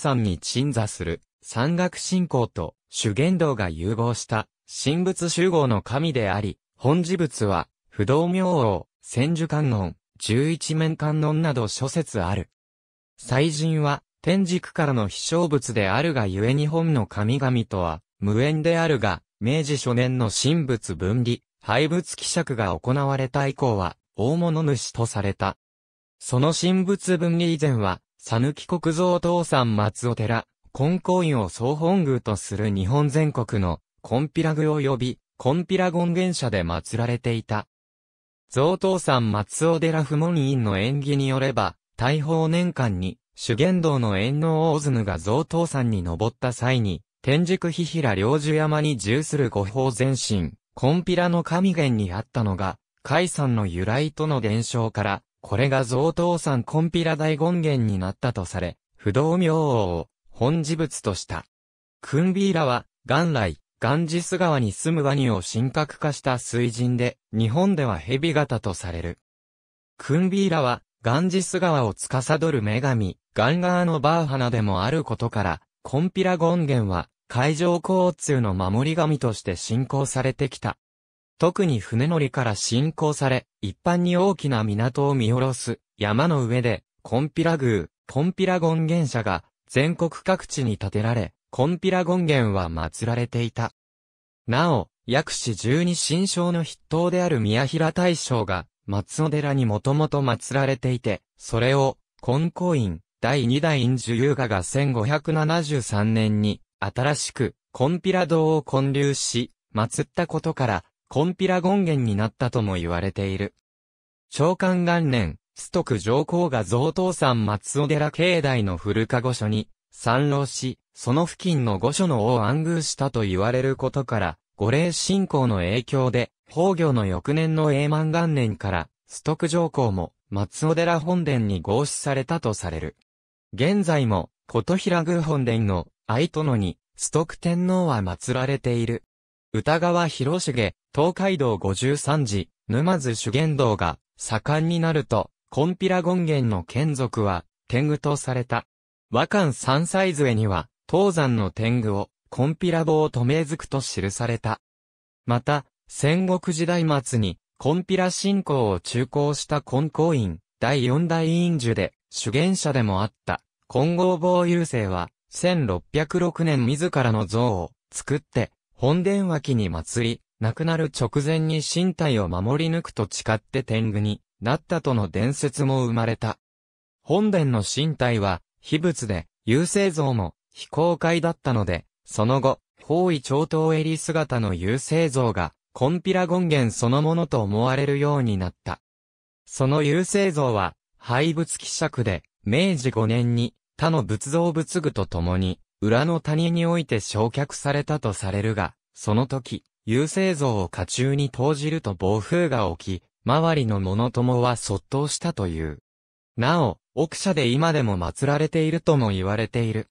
山に鎮座する山岳信仰と修験道が融合した神仏集合の神であり、本事物は不動明王、千手観音、十一面観音など諸説ある。祭神は天軸からの飛翔物であるがゆえ日本の神々とは無縁であるが、明治初年の神仏分離、廃仏希釈が行われた以降は大物主とされた。その神仏分離以前は、さぬき国蔵東山松尾寺、根高院を総本宮とする日本全国のコンピラ宮及び、コンピラ権現社で祀られていた。贈さ山松尾寺不問院の縁起によれば、大宝年間に、修験道の縁王大津が贈さ山に登った際に、天竺ひひら領樹山に従する五宝前身、コンピラの神源にあったのが、海山の由来との伝承から、これが贈答山コンピラ大権現になったとされ、不動明王を本事物とした。クンビーラは、元来、ガンジス川に住むワニを神格化した水人で、日本では蛇型とされる。クンビーラは、ガンジス川を司る女神、ガンガーのバーハナでもあることから、コンピラ権現は、海上交通の守り神として信仰されてきた。特に船乗りから信仰され、一般に大きな港を見下ろす、山の上で、コンピラ宮、コンピラ権現社が、全国各地に建てられ、コンピラ権現は祀られていた。なお、薬師十二神将の筆頭である宮平大将が、松尾寺にもともと祀られていて、それを、根高院、第二代院樹優雅が1573年に、新しく、コンピラ堂を建立し、祀ったことから、コンピラ権現になったとも言われている。長官元年、須徳上皇が贈答山松尾寺境内の古家御所に参籠し、その付近の御所の王を安宮したと言われることから、五霊信仰の影響で、宝御の翌年の永満元年から、須徳上皇も松尾寺本殿に合祀されたとされる。現在も、琴平宮本殿の愛殿に、須徳天皇は祀られている。歌川広重、東海道五十三次、沼津修験道が盛んになると、コンピラ権現の眷属は天狗とされた。和漢三歳杖には、東山の天狗を、コンピラ棒と名づくと記された。また、戦国時代末に、コンピラ信仰を中行した根校院、第四代院主で、主験者でもあった、金剛坊優生は、1606年自らの像を作って、本殿脇に祭り、亡くなる直前に身体を守り抜くと誓って天狗になったとの伝説も生まれた。本殿の身体は、秘仏で、有勢像も非公開だったので、その後、方位長頭襟姿の有勢像が、コンピラ権現そのものと思われるようになった。その有勢像は、廃仏希釈で、明治5年に、他の仏像仏具と共に、裏の谷において焼却されたとされるが、その時、優勢像を家中に投じると暴風が起き、周りの者ともは卒倒したという。なお、奥社で今でも祀られているとも言われている。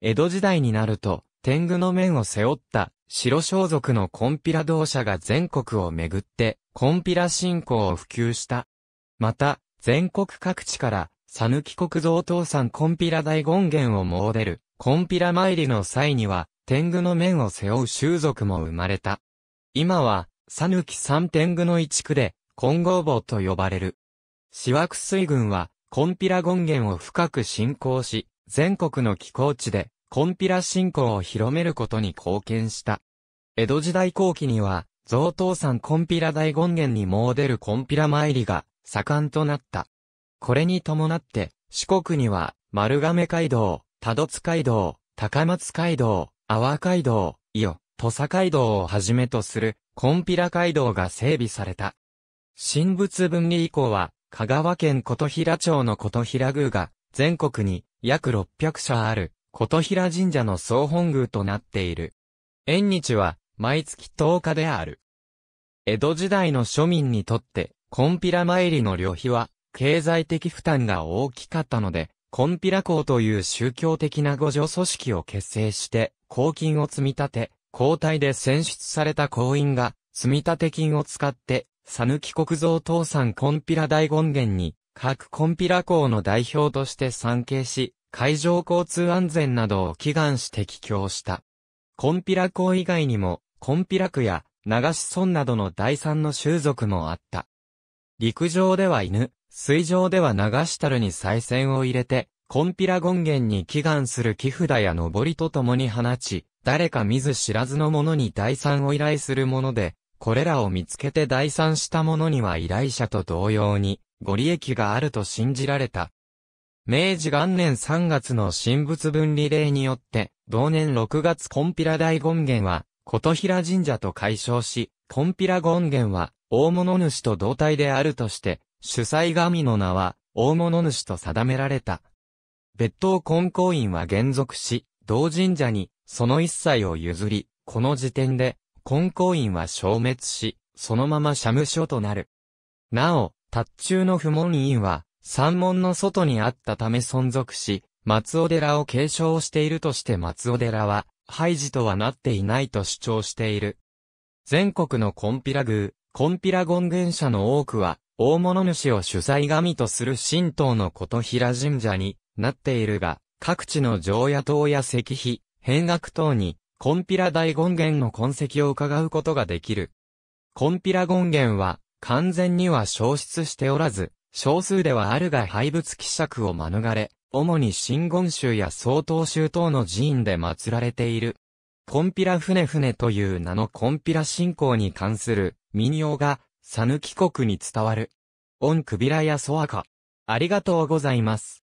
江戸時代になると、天狗の面を背負った白装束のコンピラ同社が全国をめぐって、コンピラ信仰を普及した。また、全国各地から、さぬき国造倒山コンピラ大権現を詣でる、コンピラ参りの際には、天狗の面を背負う習俗も生まれた。今は、サヌキ三天狗の一区で、金剛坊と呼ばれる。シワク水軍は、コンピラ権限を深く信仰し、全国の寄港地で、コンピラ信仰を広めることに貢献した。江戸時代後期には、贈答山コンピラ大権限に詣出るコンピラ参りが盛んとなった。これに伴って、四国には、丸亀街道、多度津街道、高松街道、阿波街道、伊予、土佐街道をはじめとする、コンピラ街道が整備された。神仏分離以降は、香川県琴平町の琴平宮が、全国に約600社ある、琴平神社の総本宮となっている。縁日は、毎月10日である。江戸時代の庶民にとって、コンピラ参りの旅費は、経済的負担が大きかったので、コンピラ校という宗教的な互助組織を結成して、公金を積み立て、交代で選出された行員が、積立金を使って、さぬき国造倒産コンピラ大権現に、各コンピラ校の代表として参詣し、海上交通安全などを祈願して帰郷した。コンピラ校以外にも、コンピラ区や、流し村などの第三の習族もあった。陸上では犬、水上では流したるに再戦を入れて、コンピラ権現に祈願する木札や登りと共に放ち、誰か見ず知らずの者に第三を依頼するもので、これらを見つけて第三した者には依頼者と同様に、ご利益があると信じられた。明治元年3月の神仏分離令によって、同年6月コンピラ大権現は、琴平神社と解消し、コンピラ権現は、大物主と同体であるとして、主催神の名は、大物主と定められた。別当根公院は原俗し、同神社に、その一切を譲り、この時点で、根公院は消滅し、そのまま社務所となる。なお、達中の不問院は、山門の外にあったため存続し、松尾寺を継承しているとして松尾寺は、廃寺とはなっていないと主張している。全国のコンピラ宮、コンピラ権現者の多くは、大物主を主催神とする神道の琴平神社になっているが、各地の常夜灯や石碑、変額等に、コンピラ大権現の痕跡を伺うことができる。コンピラ権現は、完全には消失しておらず、少数ではあるが廃仏希釈を免れ、主に新言宗や曹洞宗等の寺院で祀られている。コンピラ船船という名のコンピラ信仰に関する民謡がさぬき国に伝わる。御首らやそわか。ありがとうございます。